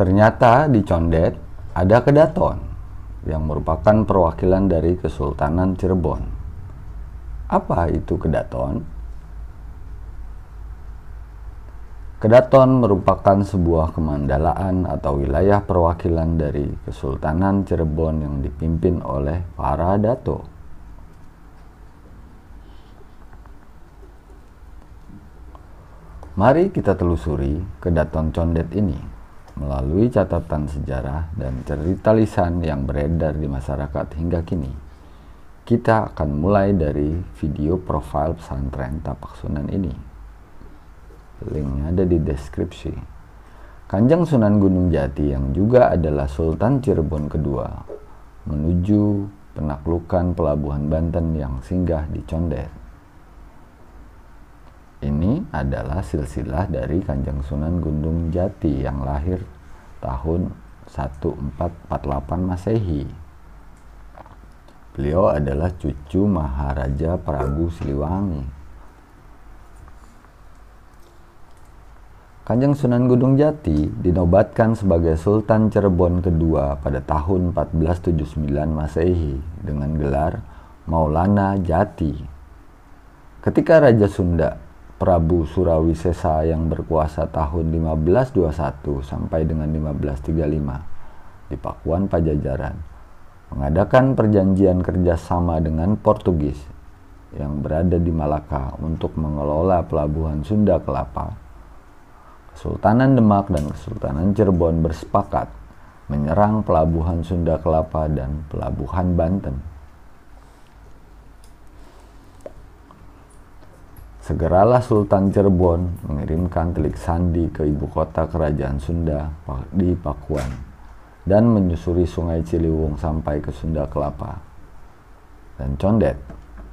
Ternyata di Condet ada kedaton yang merupakan perwakilan dari Kesultanan Cirebon. Apa itu kedaton? Kedaton merupakan sebuah kemandalaan atau wilayah perwakilan dari Kesultanan Cirebon yang dipimpin oleh para dato. Mari kita telusuri kedaton condet ini melalui catatan sejarah dan cerita lisan yang beredar di masyarakat hingga kini. Kita akan mulai dari video profil pesantren Tapak Sunan ini. Linknya ada di deskripsi. Kanjeng Sunan Gunung Jati yang juga adalah Sultan Cirebon kedua menuju penaklukan pelabuhan Banten yang singgah di Condet ini adalah silsilah dari Kanjeng Sunan Gunung Jati yang lahir tahun 1448 Masehi. Beliau adalah cucu Maharaja Prabu Siliwangi. Kanjeng Sunan Gunung Jati dinobatkan sebagai Sultan Cirebon kedua pada tahun 1479 Masehi dengan gelar Maulana Jati. Ketika Raja Sunda Prabu Surawi Sesa yang berkuasa tahun 1521 sampai dengan 1535 di Pakuan Pajajaran mengadakan perjanjian kerjasama dengan Portugis yang berada di Malaka untuk mengelola pelabuhan Sunda Kelapa. Kesultanan Demak dan Kesultanan Cirebon bersepakat menyerang pelabuhan Sunda Kelapa dan pelabuhan Banten Segeralah Sultan Cirebon mengirimkan telik sandi ke ibu kota kerajaan Sunda di Pakuan dan menyusuri sungai Ciliwung sampai ke Sunda Kelapa dan Condet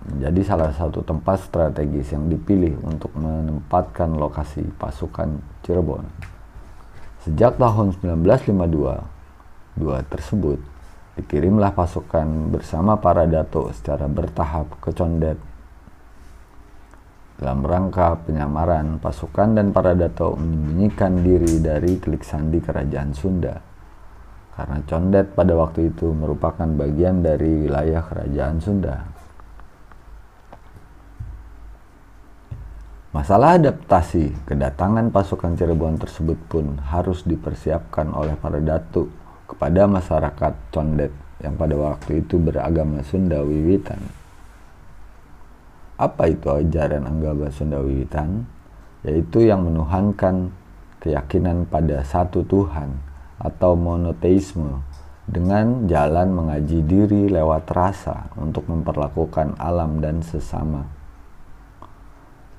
menjadi salah satu tempat strategis yang dipilih untuk menempatkan lokasi pasukan Cirebon. Sejak tahun 1952, dua tersebut dikirimlah pasukan bersama para datuk secara bertahap ke Condet dalam rangka penyamaran pasukan dan para dato menyembunyikan diri dari klik sandi kerajaan Sunda. Karena Condet pada waktu itu merupakan bagian dari wilayah kerajaan Sunda. Masalah adaptasi kedatangan pasukan Cirebon tersebut pun harus dipersiapkan oleh para datu kepada masyarakat Condet yang pada waktu itu beragama Sunda Wiwitan. Apa itu ajaran Anggaba Sundawiwitan? Yaitu yang menuhankan keyakinan pada satu Tuhan atau monoteisme dengan jalan mengaji diri lewat rasa untuk memperlakukan alam dan sesama.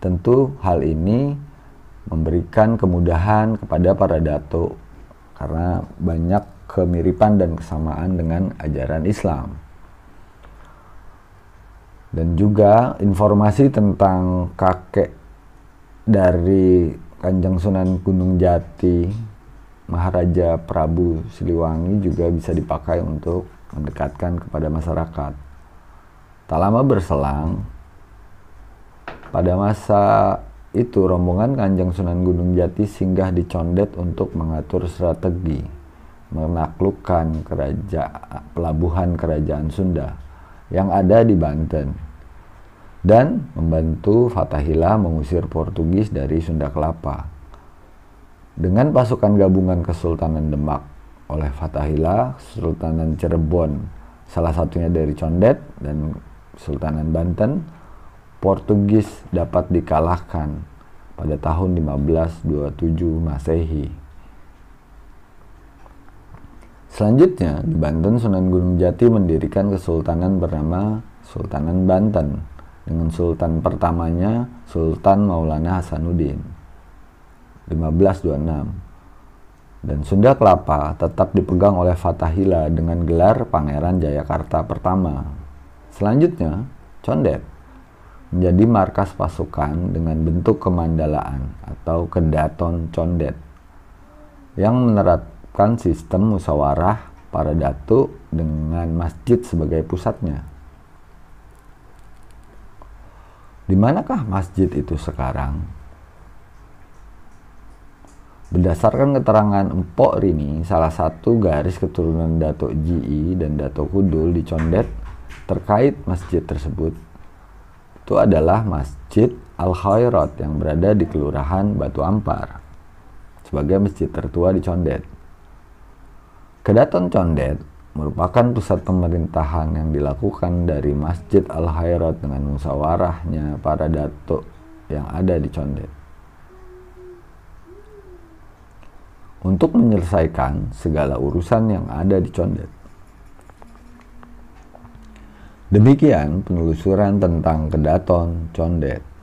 Tentu hal ini memberikan kemudahan kepada para dato karena banyak kemiripan dan kesamaan dengan ajaran Islam dan juga informasi tentang kakek dari Kanjeng Sunan Gunung Jati Maharaja Prabu Siliwangi juga bisa dipakai untuk mendekatkan kepada masyarakat. Tak lama berselang, pada masa itu rombongan Kanjeng Sunan Gunung Jati singgah di Condet untuk mengatur strategi menaklukkan kerajaan pelabuhan kerajaan Sunda yang ada di Banten dan membantu Fatahila mengusir Portugis dari Sunda Kelapa. Dengan pasukan gabungan Kesultanan Demak oleh Fatahila Kesultanan Cirebon, salah satunya dari Condet dan Kesultanan Banten, Portugis dapat dikalahkan pada tahun 1527 Masehi. Selanjutnya, di Banten Sunan Gunung Jati mendirikan kesultanan bernama Sultanan Banten dengan sultan pertamanya Sultan Maulana Hasanuddin 1526 dan Sunda Kelapa tetap dipegang oleh Fatahila dengan gelar Pangeran Jayakarta pertama. Selanjutnya, Condet menjadi markas pasukan dengan bentuk kemandalaan atau kedaton Condet yang menerat menerapkan sistem musyawarah para datu dengan masjid sebagai pusatnya. Di manakah masjid itu sekarang? Berdasarkan keterangan Empok Rini, salah satu garis keturunan Datuk Ji dan Datuk Kudul di Condet terkait masjid tersebut. Itu adalah Masjid Al Khairat yang berada di Kelurahan Batu Ampar sebagai masjid tertua di Condet. Kedaton Condet merupakan pusat pemerintahan yang dilakukan dari Masjid Al-Hayrat dengan musyawarahnya para datuk yang ada di Condet. Untuk menyelesaikan segala urusan yang ada di Condet. Demikian penelusuran tentang Kedaton Condet.